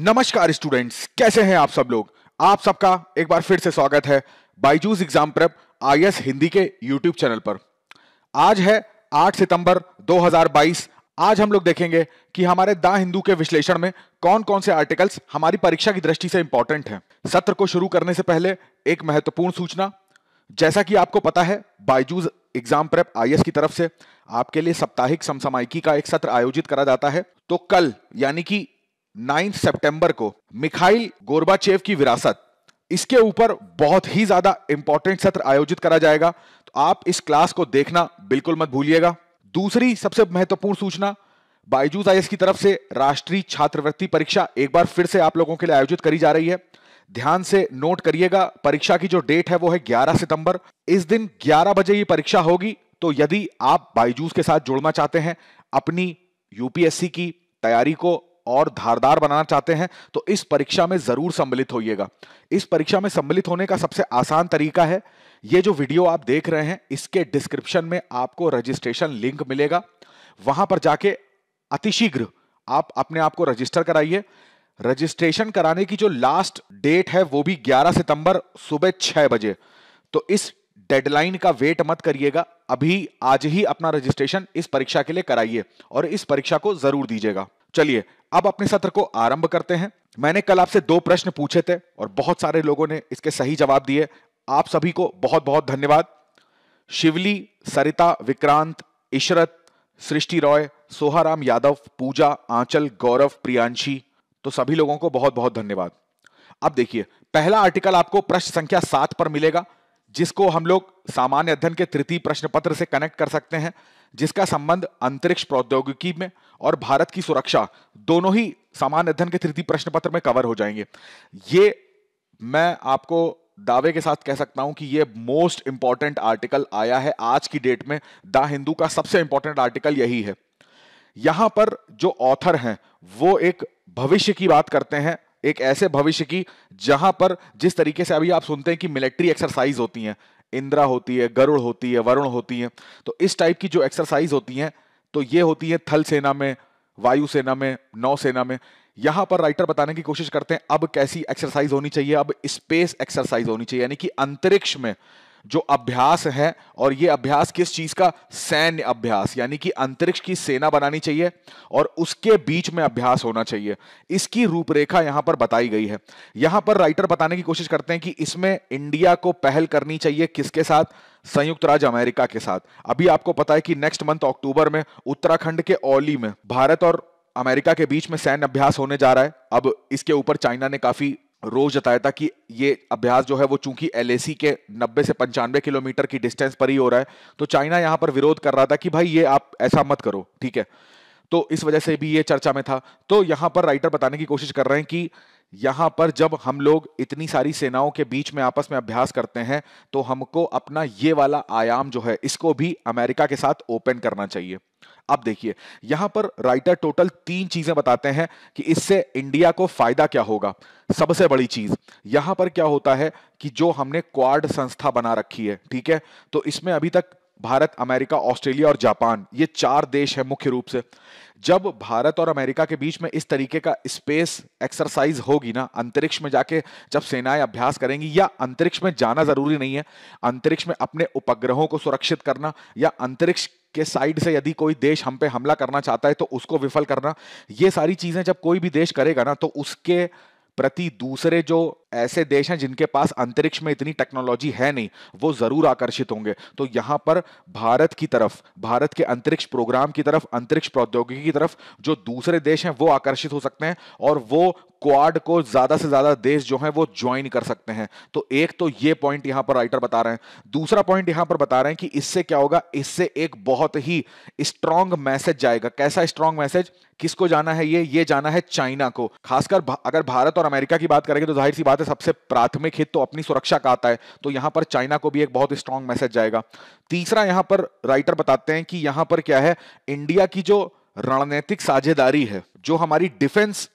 नमस्कार स्टूडेंट्स कैसे हैं आप सब लोग आप सबका एक बार फिर से स्वागत है बाईजूज एग्जाम प्रेप आई हिंदी के यूट्यूब चैनल पर आज है 8 सितंबर 2022 आज हम लोग देखेंगे कि हमारे द हिंदू के विश्लेषण में कौन कौन से आर्टिकल्स हमारी परीक्षा की दृष्टि से इंपॉर्टेंट हैं सत्र को शुरू करने से पहले एक महत्वपूर्ण सूचना जैसा कि आपको पता है बाइजूज एग्जाम प्रेप आई की तरफ से आपके लिए साप्ताहिक समसामायिकी का एक सत्र आयोजित करा जाता है तो कल यानी कि नाइन्थ सितंबर को मिखाइल गोरबाचेव की विरासत इसके ऊपर बहुत ही ज्यादा इंपॉर्टेंट सत्र आयोजित करा जाएगा तो आप इस क्लास को देखना बिल्कुल मत भूलिएगा दूसरी सबसे महत्वपूर्ण सूचना बायजूस आई की तरफ से राष्ट्रीय छात्रवृत्ति परीक्षा एक बार फिर से आप लोगों के लिए आयोजित करी जा रही है ध्यान से नोट करिएगा परीक्षा की जो डेट है वो है 11 सितंबर इस दिन 11 बजे ये परीक्षा होगी तो यदि आप बाइजूस के साथ जुड़ना चाहते हैं अपनी यूपीएससी की तैयारी को और धारदार बनाना चाहते हैं तो इस परीक्षा में जरूर सम्मिलित होइएगा इस परीक्षा में सम्मिलित होने का सबसे आसान तरीका है ये जो वीडियो आप देख रहे हैं इसके डिस्क्रिप्शन में आपको रजिस्ट्रेशन लिंक मिलेगा वहां पर जाके अतिशीघ्र आप अपने आप को रजिस्टर कराइए रजिस्ट्रेशन कराने की जो लास्ट डेट है वो भी 11 सितंबर सुबह छह बजे तो इस डेडलाइन का वेट मत करिएगा अभी आज ही अपना रजिस्ट्रेशन इस परीक्षा के लिए कराइए और इस परीक्षा को जरूर दीजिएगा चलिए अब अपने सत्र को आरंभ करते हैं मैंने कल आपसे दो प्रश्न पूछे थे और बहुत सारे लोगों ने इसके सही जवाब दिए आप सभी को बहुत बहुत धन्यवाद शिवली सरिता विक्रांत इशरत सृष्टि रॉय सोहाराम यादव पूजा आंचल गौरव प्रियांशी तो सभी लोगों को बहुत बहुत धन्यवाद अब देखिए पहला आर्टिकल आपको प्रश्न संख्या सात पर मिलेगा जिसको हम लोग सामान्य अध्ययन के तृतीय प्रश्न पत्र से कनेक्ट कर सकते हैं जिसका संबंध अंतरिक्ष प्रौद्योगिकी में और भारत की सुरक्षा दोनों ही सामान्य अध्ययन के तृतीय प्रश्न पत्र में कवर हो जाएंगे ये मैं आपको दावे के साथ कह सकता हूं कि ये मोस्ट इंपॉर्टेंट आर्टिकल आया है आज की डेट में द हिंदू का सबसे इंपॉर्टेंट आर्टिकल यही है यहां पर जो ऑथर हैं वो एक भविष्य की बात करते हैं एक ऐसे भविष्य की जहां पर जिस तरीके से अभी आप सुनते हैं कि मिलिट्री एक्सरसाइज होती हैं इंदिरा होती है गरुड़ होती है वरुण होती है तो इस टाइप की जो एक्सरसाइज होती हैं तो ये होती है थल सेना में वायुसेना में नौसेना में यहां पर राइटर बताने की कोशिश करते हैं अब कैसी एक्सरसाइज होनी चाहिए अब स्पेस एक्सरसाइज होनी चाहिए यानी कि अंतरिक्ष में जो अभ्यास है और ये अभ्यास किस चीज का सैन्य अभ्यास यानी कि अंतरिक्ष की सेना बनानी चाहिए और उसके बीच में अभ्यास होना चाहिए इसकी रूपरेखा यहां पर बताई गई है यहां पर राइटर बताने की कोशिश करते हैं कि इसमें इंडिया को पहल करनी चाहिए किसके साथ संयुक्त राज्य अमेरिका के साथ अभी आपको पता है कि नेक्स्ट मंथ अक्टूबर में उत्तराखंड के ओली में भारत और अमेरिका के बीच में सैन्य अभ्यास होने जा रहा है अब इसके ऊपर चाइना ने काफी रोज जताया था कि ये अभ्यास जो है वो चूंकि एल के 90 से पंचानवे किलोमीटर की डिस्टेंस पर ही हो रहा है तो चाइना यहां पर विरोध कर रहा था कि भाई ये आप ऐसा मत करो ठीक है तो इस वजह से भी ये चर्चा में था तो यहां पर राइटर बताने की कोशिश कर रहे हैं कि यहां पर जब हम लोग इतनी सारी सेनाओं के बीच में आपस में अभ्यास करते हैं तो हमको अपना ये वाला आयाम जो है इसको भी अमेरिका के साथ ओपन करना चाहिए अब देखिए यहां पर राइटर टोटल तीन चीजें बताते हैं कि इससे इंडिया को फायदा क्या होगा सबसे बड़ी चीज यहां पर क्या होता है कि जो हमने क्वाड संस्था बना रखी है ठीक है तो इसमें अभी तक भारत अमेरिका ऑस्ट्रेलिया और जापान ये चार देश हैं मुख्य रूप से जब भारत और अमेरिका के बीच में इस तरीके का स्पेस एक्सरसाइज होगी ना अंतरिक्ष में जाके जब सेनाएं अभ्यास करेंगी या अंतरिक्ष में जाना जरूरी नहीं है अंतरिक्ष में अपने उपग्रहों को सुरक्षित करना या अंतरिक्ष के साइड से यदि कोई देश हम पे हमला करना चाहता है तो उसको विफल करना ये सारी चीजें जब कोई भी देश करेगा ना तो उसके प्रति दूसरे जो ऐसे देश हैं जिनके पास अंतरिक्ष में इतनी टेक्नोलॉजी है नहीं वो जरूर आकर्षित होंगे तो यहां पर भारत की तरफ भारत के अंतरिक्ष प्रोग्राम की तरफ अंतरिक्ष प्रौद्योगिकी की तरफ जो दूसरे देश हैं वो आकर्षित हो सकते हैं और वो क्वाड को ज्यादा से ज्यादा देश जो है वो ज्वाइन कर सकते हैं तो एक तो ये पॉइंट यहां पर राइटर बता रहे हैं दूसरा पॉइंट यहां पर बता रहे हैं कि इससे क्या होगा इससे एक बहुत ही स्ट्रांग मैसेज जाएगा कैसा स्ट्रांग मैसेज किसको जाना है ये ये जाना है चाइना को खासकर अगर भारत और अमेरिका की बात करेंगे तो जाहिर सी बात है सबसे प्राथमिक हित तो अपनी सुरक्षा का आता है तो यहां पर चाइना को भी एक बहुत स्ट्रांग मैसेज जाएगा तीसरा यहां पर राइटर बताते हैं कि यहां पर क्या है इंडिया की जो रणनीतिक साझेदारी है जो हमारी डिफेंस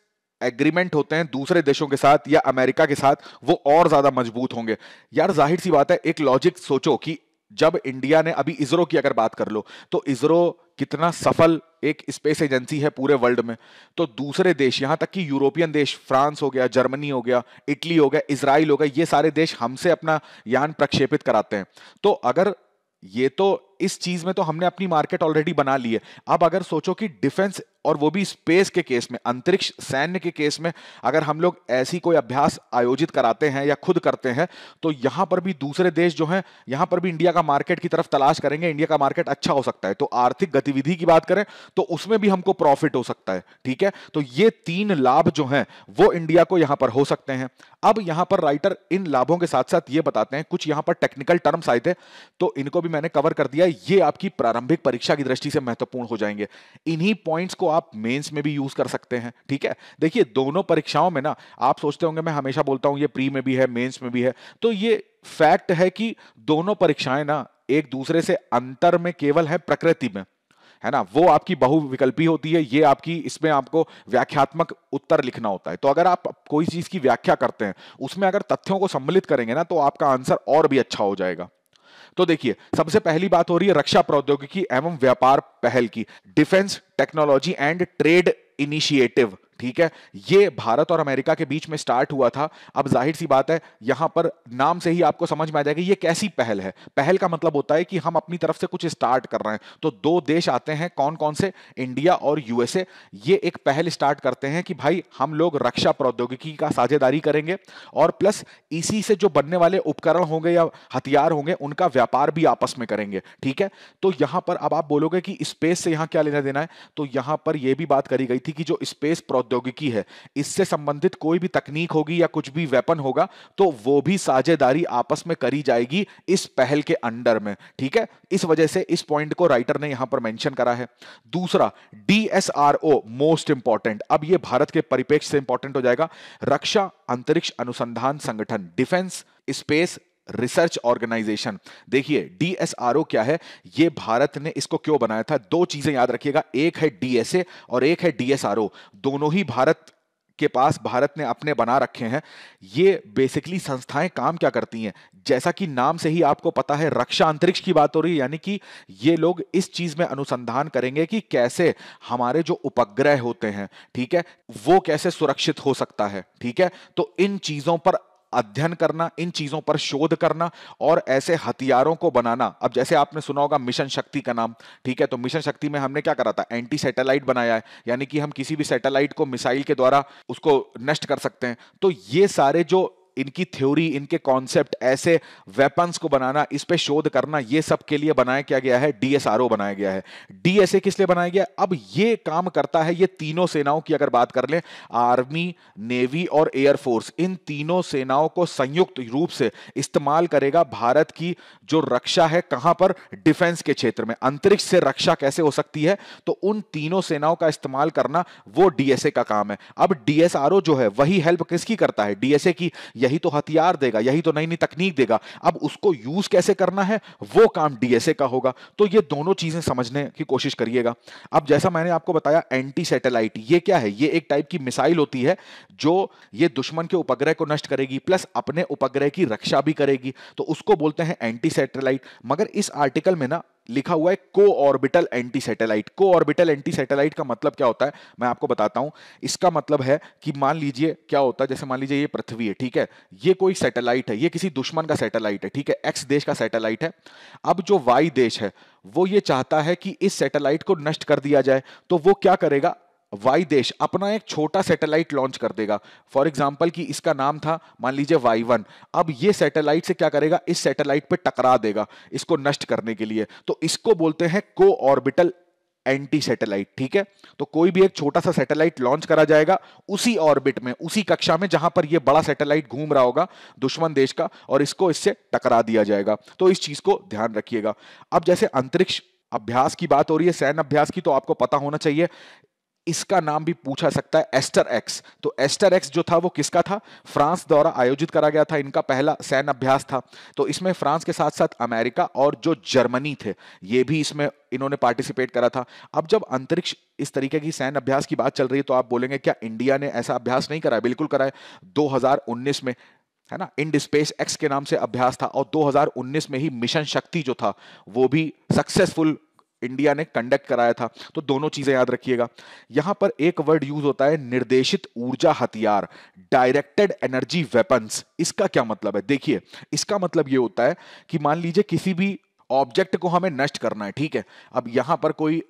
एग्रीमेंट होते हैं दूसरे देशों के साथ या अमेरिका के साथ वो और ज्यादा मजबूत होंगे यार जाहिर सी बात है एक लॉजिक सोचो कि जब इंडिया ने अभी इसरो की अगर बात कर लो तो इसरो कितना सफल एक स्पेस एजेंसी है पूरे वर्ल्ड में तो दूसरे देश यहां तक कि यूरोपियन देश फ्रांस हो गया जर्मनी हो गया इटली हो गया इसराइल हो गया ये सारे देश हमसे अपना यान प्रक्षेपित कराते हैं तो अगर ये तो इस चीज में तो हमने अपनी मार्केट ऑलरेडी बना ली है अब अगर सोचो कि डिफेंस और वो भी स्पेस के केस में अंतरिक्ष सैन्य के केस में अगर हम लोग ऐसी कोई अभ्यास आयोजित कराते हैं या खुद करते हैं तो यहां पर भी दूसरे देश जो हैं यहां पर भी इंडिया का मार्केट की तरफ तलाश करेंगे इंडिया का मार्केट अच्छा हो सकता है तो आर्थिक गतिविधि की बात करें तो उसमें भी हमको प्रॉफिट हो सकता है ठीक है तो ये तीन लाभ जो है वो इंडिया को यहां पर हो सकते हैं अब यहां पर राइटर इन लाभों के साथ साथ ये बताते हैं कुछ यहां पर टेक्निकल टर्म्स आए थे तो इनको भी मैंने कवर कर दिया है ये आपकी प्रारंभिक परीक्षा की दृष्टि से महत्वपूर्ण हो जाएंगे इन्हीं पॉइंट्स को आप मेंस में भी यूज कर सकते हैं ठीक है देखिए दोनों परीक्षाओं में ना आप सोचते होंगे मैं हमेशा बोलता हूं ये प्री में भी है मेंस में भी है तो ये फैक्ट है कि दोनों परीक्षाएं ना एक दूसरे से अंतर में केवल है प्रकृति में है ना वो आपकी बहुविकल्पी होती है ये आपकी इसमें आपको व्याख्यात्मक उत्तर लिखना होता है तो अगर आप कोई चीज की व्याख्या करते हैं उसमें अगर तथ्यों को सम्मिलित करेंगे ना तो आपका आंसर और भी अच्छा हो जाएगा तो देखिए सबसे पहली बात हो रही है रक्षा प्रौद्योगिकी एवं व्यापार पहल की defence technology and trade initiative ठीक है ये भारत और अमेरिका के बीच में स्टार्ट हुआ था अब जाहिर सी बात है यहां पर नाम से ही आपको समझ में आ जाएगा ये कैसी पहल है पहल का मतलब होता है कि हम अपनी तरफ से कुछ स्टार्ट कर रहे हैं तो दो देश आते हैं कौन कौन से इंडिया और यूएसए ये एक पहल स्टार्ट करते हैं कि भाई हम लोग रक्षा प्रौद्योगिकी का साझेदारी करेंगे और प्लस इसी से जो बनने वाले उपकरण होंगे या हथियार होंगे उनका व्यापार भी आपस में करेंगे ठीक है तो यहां पर अब आप बोलोगे कि स्पेस से यहां क्या लेना देना है तो यहां पर यह भी बात करी गई थी कि जो स्पेस प्रौद्योगिकी प्रौद्योगिकी है इससे संबंधित कोई भी तकनीक होगी या कुछ भी वेपन होगा तो वो भी साझेदारी आपस में करी जाएगी इस पहल के अंडर में ठीक है इस वजह से इस पॉइंट को राइटर ने यहां पर मेंशन करा है दूसरा डीएसआरओ मोस्ट इंपॉर्टेंट अब ये भारत के परिपेक्ष से इंपॉर्टेंट हो जाएगा रक्षा अंतरिक्ष अनुसंधान संगठन डिफेंस स्पेस रिसर्च ऑर्गेनाइजेशन देखिए डीएसआरओ क्या है ये भारत ने इसको क्यों बनाया था दो चीजें याद रखिएगा एक है डीएसए और एक है डीएसआरओ दोनों ही भारत के पास भारत ने अपने बना रखे हैं ये बेसिकली संस्थाएं काम क्या करती हैं जैसा कि नाम से ही आपको पता है रक्षा अंतरिक्ष की बात हो रही है यानी कि ये लोग इस चीज में अनुसंधान करेंगे कि कैसे हमारे जो उपग्रह होते हैं ठीक है वो कैसे सुरक्षित हो सकता है ठीक है तो इन चीजों पर अध्ययन करना इन चीजों पर शोध करना और ऐसे हथियारों को बनाना अब जैसे आपने सुना होगा मिशन शक्ति का नाम ठीक है तो मिशन शक्ति में हमने क्या करा था एंटी सैटेलाइट बनाया है यानी कि हम किसी भी सैटेलाइट को मिसाइल के द्वारा उसको नष्ट कर सकते हैं तो ये सारे जो इनकी थ्योरी इनके कॉन्सेप्ट ऐसे वेपन्स को बनाना इस पे शोध करना ये सब के लिए बनाया क्या गया है डीएसआरओ बनाया गया है डीएसए किस लिए बनाया गया अब ये काम करता है ये तीनों सेनाओं की अगर बात कर लें आर्मी नेवी और एयरफोर्स इन तीनों सेनाओं को संयुक्त रूप से इस्तेमाल करेगा भारत की जो रक्षा है कहां पर डिफेंस के क्षेत्र में अंतरिक्ष से रक्षा कैसे हो सकती है तो उन तीनों सेनाओं का इस्तेमाल करना वो डीएसए का काम है अब डीएसआरओ जो है वही हेल्प किसकी करता है डीएसए की यही तो हथियार देगा यही तो नई नई तकनीक देगा अब उसको यूज कैसे करना है वो काम डीएसए का होगा तो ये दोनों चीजें समझने की कोशिश करिएगा अब जैसा मैंने आपको बताया एंटी सैटेलाइट ये क्या है ये एक टाइप की मिसाइल होती है जो ये दुश्मन के उपग्रह को नष्ट करेगी प्लस अपने उपग्रह की रक्षा भी करेगी तो उसको बोलते हैं एंटी सैटेलाइट मगर इस आर्टिकल में ना लिखा हुआ है को ऑर्बिटल एंटी सैटेलाइट को ऑर्बिटल एंटी सैटेलाइट का मतलब क्या होता है मैं आपको बताता हूं इसका मतलब है कि मान लीजिए क्या होता है जैसे मान लीजिए ये पृथ्वी है ठीक है ये कोई सैटेलाइट है ये किसी दुश्मन का सैटेलाइट है ठीक है एक्स देश का सैटेलाइट है अब जो वाई देश है वो ये चाहता है कि इस सैटेलाइट को नष्ट कर दिया जाए तो वो क्या करेगा वाई देश अपना एक छोटा सैटेलाइट लॉन्च कर देगा फॉर एग्जाम्पल कि इसका नाम था मान लीजिए वाई वन अब ये सैटेलाइट से क्या करेगा इस सैटेलाइट पे टकरा देगा इसको नष्ट करने के लिए तो इसको बोलते हैं को ऑर्बिटल एंटी सैटेलाइट ठीक है तो कोई भी एक छोटा सा सैटेलाइट लॉन्च करा जाएगा उसी ऑर्बिट में उसी कक्षा में जहां पर यह बड़ा सैटेलाइट घूम रहा होगा दुश्मन देश का और इसको इससे टकरा दिया जाएगा तो इस चीज को ध्यान रखिएगा अब जैसे अंतरिक्ष अभ्यास की बात हो रही है सैन्य अभ्यास की तो आपको पता होना चाहिए इसका नाम भी पूछा सकता है एस्टर एक्स तो एस्टर एक्स जो था वो किसका था फ्रांस द्वारा आयोजित करा गया था इनका पहला सैन्य अभ्यास था तो इसमें फ्रांस के साथ साथ अमेरिका और जो जर्मनी थे ये भी इसमें इन्होंने पार्टिसिपेट करा था अब जब अंतरिक्ष इस तरीके की सैन्य अभ्यास की बात चल रही है तो आप बोलेंगे क्या इंडिया ने ऐसा अभ्यास नहीं कराया बिल्कुल कराया दो में है ना इंड स्पेस एक्स के नाम से अभ्यास था और 2019 में ही मिशन शक्ति जो था वो भी सक्सेसफुल इंडिया ने कंडक्ट कराया था तो दोनों चीजें याद रखिएगा यहां पर एक वर्ड यूज होता है निर्देशित ऊर्जा हथियार डायरेक्टेड एनर्जी वेपन्स इसका क्या मतलब है देखिए इसका मतलब यह होता है कि मान लीजिए किसी भी ऑब्जेक्ट को हमें नष्ट करना है ठीक है अब यहां पर कोई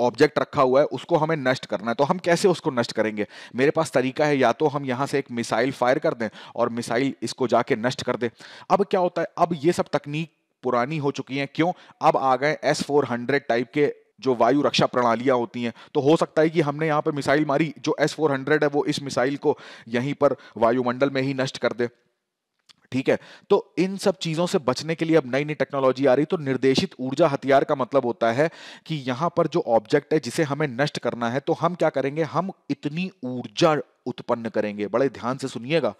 ऑब्जेक्ट रखा हुआ है उसको हमें नष्ट करना है तो हम कैसे उसको नष्ट करेंगे मेरे पास तरीका है या तो हम यहाँ से एक मिसाइल फायर कर दें और मिसाइल इसको जाके नष्ट कर दें अब क्या होता है अब ये सब तकनीक पुरानी हो चुकी हैं क्यों अब आ गए एस फोर हंड्रेड टाइप के जो वायु रक्षा प्रणालियां होती हैं तो हो सकता है कि हमने यहाँ पर मिसाइल मारी जो एस फोर हंड्रेड है वो इस मिसाइल को यहीं पर वायुमंडल में ही नष्ट कर दे ठीक है तो इन सब चीजों से बचने के लिए अब नई नई टेक्नोलॉजी आ रही तो निर्देशित ऊर्जा हथियार का मतलब होता है कि यहां पर जो ऑब्जेक्ट है जिसे हमें नष्ट करना है तो हम क्या करेंगे हम इतनी ऊर्जा उत्पन्न करेंगे बड़े ध्यान से सुनिएगा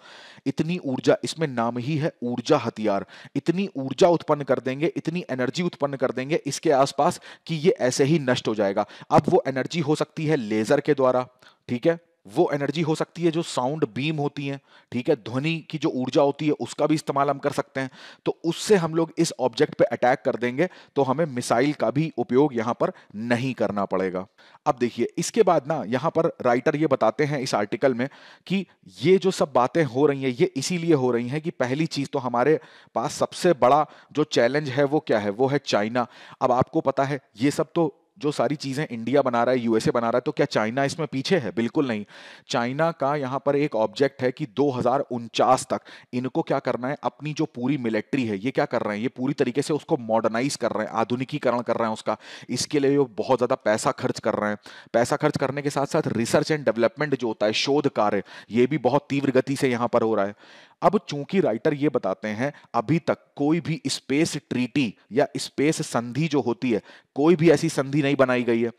इतनी ऊर्जा इसमें नाम ही है ऊर्जा हथियार इतनी ऊर्जा उत्पन्न कर देंगे इतनी एनर्जी उत्पन्न कर देंगे इसके आसपास कि ये ऐसे ही नष्ट हो जाएगा अब वो एनर्जी हो सकती है लेजर के द्वारा ठीक है वो एनर्जी हो सकती है जो साउंड बीम होती है ठीक है ध्वनि की जो ऊर्जा होती है उसका भी इस्तेमाल हम कर सकते हैं तो उससे हम लोग इस ऑब्जेक्ट पे अटैक कर देंगे तो हमें मिसाइल का भी उपयोग यहां पर नहीं करना पड़ेगा अब देखिए इसके बाद ना यहाँ पर राइटर ये बताते हैं इस आर्टिकल में कि ये जो सब बातें हो रही हैं ये इसीलिए हो रही हैं कि पहली चीज़ तो हमारे पास सबसे बड़ा जो चैलेंज है वो क्या है वो है चाइना अब आपको पता है ये सब तो जो सारी चीज़ें इंडिया बना रहा है यूएसए बना रहा है तो क्या चाइना इसमें पीछे है बिल्कुल नहीं चाइना का यहाँ पर एक ऑब्जेक्ट है कि दो तक इनको क्या करना है अपनी जो पूरी मिलिट्री है ये क्या कर रहे हैं ये पूरी तरीके से उसको मॉडर्नाइज कर रहे हैं आधुनिकीकरण कर रहे हैं उसका इसके लिए वो बहुत ज़्यादा पैसा खर्च कर रहे हैं पैसा खर्च करने के साथ साथ रिसर्च एंड डेवलपमेंट जो होता है शोध कार्य ये भी बहुत तीव्र गति से यहाँ पर हो रहा है अब चूंकि राइटर ये बताते हैं अभी तक कोई भी स्पेस ट्रीटी या स्पेस संधि जो होती है कोई भी ऐसी संधि नहीं बनाई गई है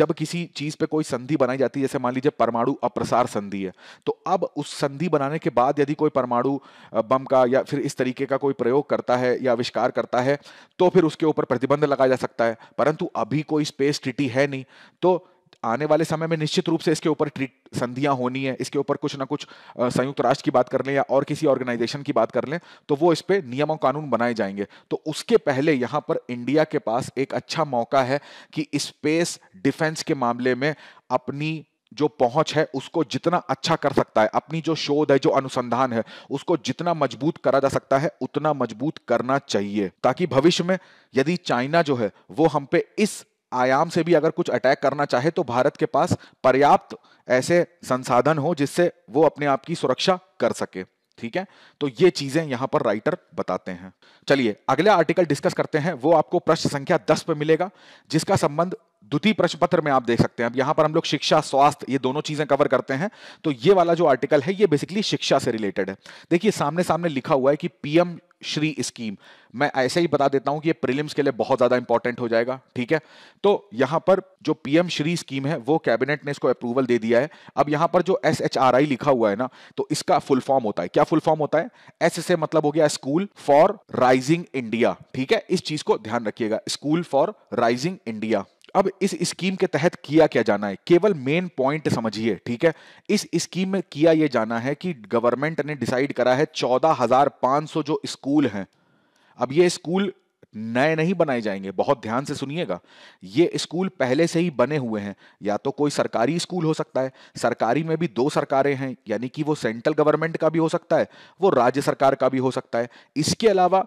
जब किसी चीज पे कोई संधि बनाई जाती है जैसे मान लीजिए परमाणु अप्रसार संधि है तो अब उस संधि बनाने के बाद यदि कोई परमाणु बम का या फिर इस तरीके का कोई प्रयोग करता है या आविष्कार करता है तो फिर उसके ऊपर प्रतिबंध लगाया जा सकता है परंतु अभी कोई स्पेस ट्रीटी है नहीं तो आने वाले समय में निश्चित रूप से इसके ऊपर ट्रीट संधियां होनी है इसके ऊपर कुछ ना कुछ संयुक्त राष्ट्र की बात कर लें या और किसी ऑर्गेनाइजेशन की बात कर लें तो वो इस पर नियम और कानून बनाए जाएंगे तो उसके पहले यहां पर इंडिया के पास एक अच्छा मौका है कि स्पेस डिफेंस के मामले में अपनी जो पहुंच है उसको जितना अच्छा कर सकता है अपनी जो शोध है जो अनुसंधान है उसको जितना मजबूत करा जा सकता है उतना मजबूत करना चाहिए ताकि भविष्य में यदि चाइना जो है वो हम पे इस आयाम से भी अगर कुछ अटैक करना चाहे तो भारत के पास पर्याप्त ऐसे संसाधन हो जिससे वो अपने आप की सुरक्षा कर सके ठीक है तो ये चीजें यहां पर राइटर बताते हैं चलिए अगला आर्टिकल डिस्कस करते हैं वो आपको प्रश्न संख्या दस पे मिलेगा जिसका संबंध द्वितीय प्रश्न पत्र में आप देख सकते हैं अब यहां पर हम लोग शिक्षा स्वास्थ्य ये दोनों चीजें कवर करते हैं तो ये वाला जो आर्टिकल है ये बेसिकली शिक्षा से रिलेटेड है देखिए सामने सामने लिखा हुआ है कि पीएम श्री स्कीम मैं ऐसे ही बता देता हूं कि ये प्रीलिम्स के लिए बहुत ज्यादा इंपॉर्टेंट हो जाएगा ठीक है तो यहां पर जो पीएम श्री स्कीम है वो कैबिनेट ने इसको अप्रूवल दे दिया है अब यहां पर जो एस एच आर आई लिखा हुआ है ना तो इसका फुल फॉर्म होता है क्या फुल फॉर्म होता है एस से मतलब हो गया स्कूल फॉर राइजिंग इंडिया ठीक है इस चीज को ध्यान रखिएगा स्कूल फॉर राइजिंग इंडिया अब इस स्कीम के तहत किया क्या जाना है केवल मेन पॉइंट समझिए ठीक है इस स्कीम में किया यह जाना है कि गवर्नमेंट ने डिसाइड करा है चौदह हजार पांच सौ जो स्कूल हैं अब ये स्कूल नए नहीं बनाए जाएंगे बहुत ध्यान से सुनिएगा ये स्कूल पहले से ही बने हुए हैं या तो कोई सरकारी स्कूल हो सकता है सरकारी में भी दो सरकारें हैं यानी कि वो सेंट्रल गवर्नमेंट का भी हो सकता है वो राज्य सरकार का भी हो सकता है इसके अलावा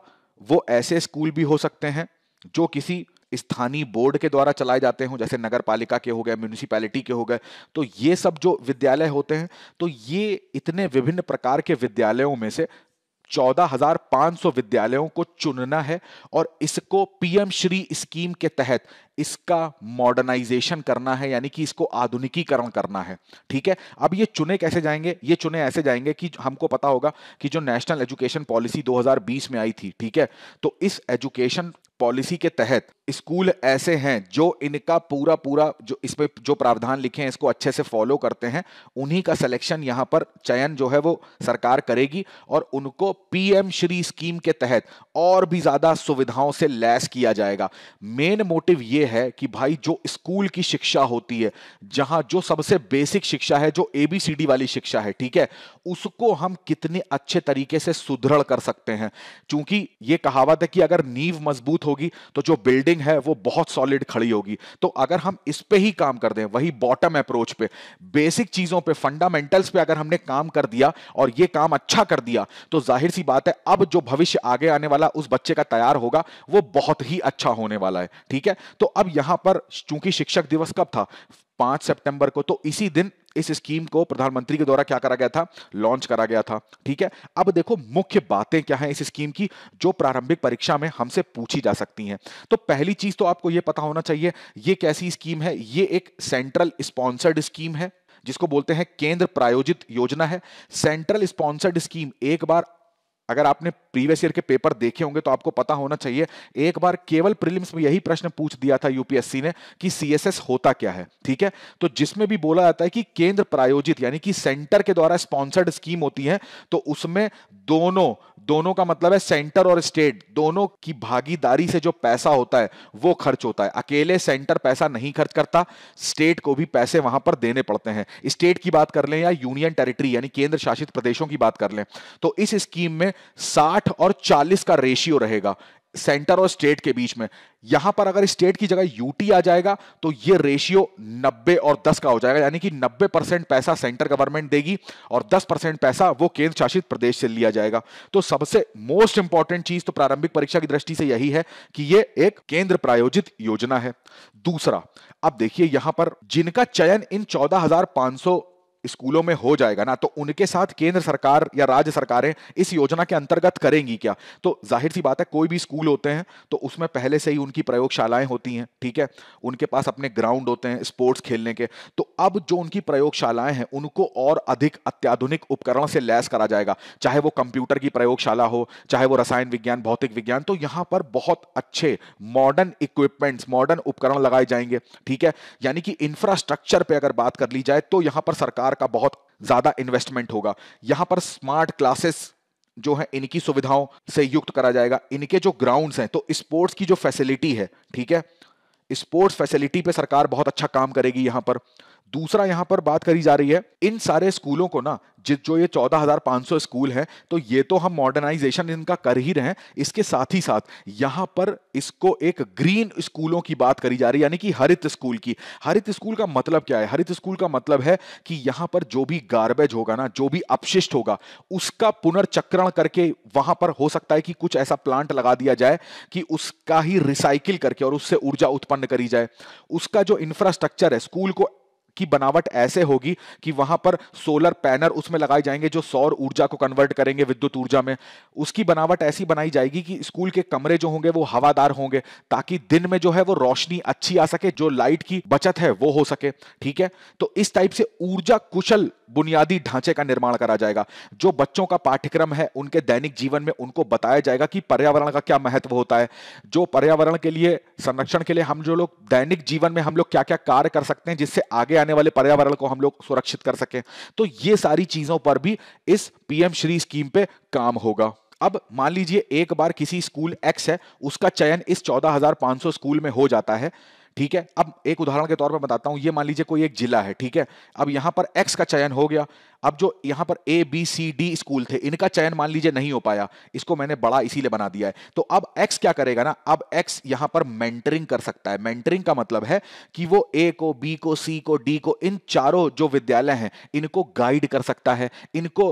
वो ऐसे स्कूल भी हो सकते हैं जो किसी स्थानीय बोर्ड के द्वारा चलाए जाते हों जैसे नगर पालिका के हो गए म्यूनिसिपैलिटी के हो गए तो ये सब जो विद्यालय होते हैं तो ये इतने विभिन्न प्रकार के विद्यालयों में से 14,500 विद्यालयों को चुनना है और इसको पीएम श्री स्कीम के तहत इसका मॉडर्नाइजेशन करना है यानी कि इसको आधुनिकीकरण करना है ठीक है अब ये चुने कैसे जाएंगे ये चुने ऐसे जाएंगे कि हमको पता होगा कि जो नेशनल एजुकेशन पॉलिसी 2020 में आई थी ठीक है तो इस एजुकेशन पॉलिसी के तहत स्कूल ऐसे हैं जो इनका पूरा पूरा जो इस पे जो प्रावधान लिखे हैं इसको अच्छे से फॉलो करते हैं उन्हीं का सिलेक्शन यहां पर चयन जो है वो सरकार करेगी और उनको पीएम श्री स्कीम के तहत और भी ज़्यादा सुविधाओं से लैस किया जाएगा मेन मोटिव ये है कि भाई जो स्कूल की शिक्षा होती है जहां जो सबसे बेसिक शिक्षा है जो एबीसीडी वाली शिक्षा है ठीक है उसको हम कितने अच्छे तरीके से सुदृढ़ कर सकते हैं चूंकि ये कहावत है कि अगर नींव मजबूत होगी तो जो बिल्डिंग है वो बहुत सॉलिड खड़ी होगी तो अगर हम इस पे ही काम कर दें वही बॉटम अप्रोच पे बेसिक चीजों पे फंडामेंटल्स पे अगर हमने काम कर दिया और ये काम अच्छा कर दिया तो जाहिर सी बात है अब जो भविष्य आगे आने वाला उस बच्चे का तैयार होगा वो बहुत ही अच्छा होने वाला है ठीक है तो अब यहां पर चूंकि शिक्षक दिवस कब था पांच सितंबर को तो इसी दिन इस स्कीम को प्रधानमंत्री के द्वारा क्या करा गया था लॉन्च करा गया था ठीक है अब देखो मुख्य बातें क्या हैं इस स्कीम की जो प्रारंभिक परीक्षा में हमसे पूछी जा सकती हैं तो पहली चीज तो आपको यह पता होना चाहिए यह कैसी स्कीम है यह एक सेंट्रल स्पॉन्सर्ड स्कीम है जिसको बोलते हैं केंद्र प्रायोजित योजना है सेंट्रल स्पॉन्सर्ड स्कीम एक बार अगर आपने प्रीवियस ईयर के पेपर देखे होंगे तो आपको पता होना चाहिए एक बार केवल प्रीलिम्स में यही प्रश्न पूछ दिया था यूपीएससी ने कि सीएसएस होता क्या है ठीक है तो जिसमें भी बोला जाता है कि केंद्र प्रायोजित यानी कि सेंटर के द्वारा स्पॉन्सर्ड स्कीम होती है तो उसमें दोनों दोनों का मतलब है सेंटर और स्टेट दोनों की भागीदारी से जो पैसा होता है वो खर्च होता है अकेले सेंटर पैसा नहीं खर्च करता स्टेट को भी पैसे वहां पर देने पड़ते हैं स्टेट की बात कर लें या यूनियन टेरिटरी यानी केंद्र शासित प्रदेशों की बात कर लें तो इस स्कीम में साठ और चालीस का रेशियो रहेगा सेंटर और स्टेट के बीच में यहां पर अगर स्टेट की जगह यूटी आ जाएगा तो ये रेशियो 90 और 10 का हो जाएगा यानी कि 90 परसेंट पैसा सेंटर गवर्नमेंट देगी और 10 परसेंट पैसा वो केंद्र शासित प्रदेश से लिया जाएगा तो सबसे मोस्ट इंपॉर्टेंट चीज तो प्रारंभिक परीक्षा की दृष्टि से यही है कि ये एक केंद्र प्रायोजित योजना है दूसरा अब देखिए यहां पर जिनका चयन इन चौदह स्कूलों में हो जाएगा ना तो उनके साथ केंद्र सरकार या राज्य सरकारें इस योजना के अंतर्गत करेंगी क्या तो जाहिर सी बात है कोई भी स्कूल होते हैं तो उसमें पहले से ही उनकी प्रयोगशालाएं होती हैं ठीक है उनके पास अपने ग्राउंड होते हैं स्पोर्ट्स खेलने के तो अब जो उनकी प्रयोगशालाएं हैं उनको और अधिक अत्याधुनिक उपकरण से लैस करा जाएगा चाहे वो कंप्यूटर की प्रयोगशाला हो चाहे वो रसायन विज्ञान भौतिक विज्ञान तो यहां पर बहुत अच्छे मॉडर्न इक्विपमेंट्स मॉडर्न उपकरण लगाए जाएंगे ठीक है यानी कि इंफ्रास्ट्रक्चर पे अगर बात कर ली जाए तो यहां पर सरकार का बहुत ज्यादा इन्वेस्टमेंट होगा यहां पर स्मार्ट क्लासेस जो है इनकी सुविधाओं से युक्त करा जाएगा इनके जो ग्राउंड्स हैं तो स्पोर्ट्स की जो फैसिलिटी है ठीक है स्पोर्ट्स फैसिलिटी पे सरकार बहुत अच्छा काम करेगी यहां पर दूसरा यहां पर बात करी जा रही है इन सारे स्कूलों को ना जिस जो ये 14,500 स्कूल हैं तो ये तो हम मॉडर्नाइजेशन इनका कर ही रहे हैं इसके साथ ही साथ यहां पर इसको एक ग्रीन स्कूलों की बात करी जा रही है यानी कि हरित स्कूल की हरित स्कूल का मतलब क्या है हरित स्कूल का मतलब है कि यहां पर जो भी गार्बेज होगा ना जो भी अपशिष्ट होगा उसका पुनर्चक्रण करके वहां पर हो सकता है कि कुछ ऐसा प्लांट लगा दिया जाए कि उसका ही रिसाइकिल करके और उससे ऊर्जा उत्पन्न करी जाए उसका जो इंफ्रास्ट्रक्चर है स्कूल को की बनावट ऐसे होगी कि वहां पर सोलर पैनल उसमें लगाए जाएंगे जो सौर ऊर्जा को कन्वर्ट करेंगे विद्युत ऊर्जा में उसकी बनावट ऐसी बनाई जाएगी कि स्कूल के कमरे जो होंगे वो हवादार होंगे ताकि दिन में जो है वो रोशनी अच्छी आ सके जो लाइट की बचत है वो हो सके ठीक है तो इस टाइप से ऊर्जा कुशल बुनियादी ढांचे का निर्माण करा जाएगा जो बच्चों का पाठ्यक्रम है उनके दैनिक जीवन में उनको बताया जाएगा कि पर्यावरण का क्या महत्व होता है जो पर्यावरण के लिए संरक्षण के लिए हम जो लोग दैनिक जीवन में हम लोग क्या क्या कार्य कर सकते हैं जिससे आगे आने रहने वाले पर्यावरण को हम लोग सुरक्षित कर सकें तो ये सारी चीजों पर भी इस पीएम श्री स्कीम पे काम होगा अब मान लीजिए एक बार किसी स्कूल एक्स है उसका चयन इस 14,500 स्कूल में हो जाता है ठीक है अब एक उदाहरण के तौर पर बताता हूं ये मान लीजिए कोई एक जिला है ठीक है अब यहां पर एक्स का चयन हो गया अब जो यहां पर A B C D school थे इनका चयन मान लीजिए नहीं हो पाया इसको मैंने बड़ा इसीलिए बना दिया है तो अब एक्स क्या करेगा ना अब एक्स यहां पर मेंटरिंग कर सकता है मेंटरिंग का मतलब है कि वो ए को बी को सी को डी को इन चारों जो विद्यालय हैं इनको गाइड कर सकता है इनको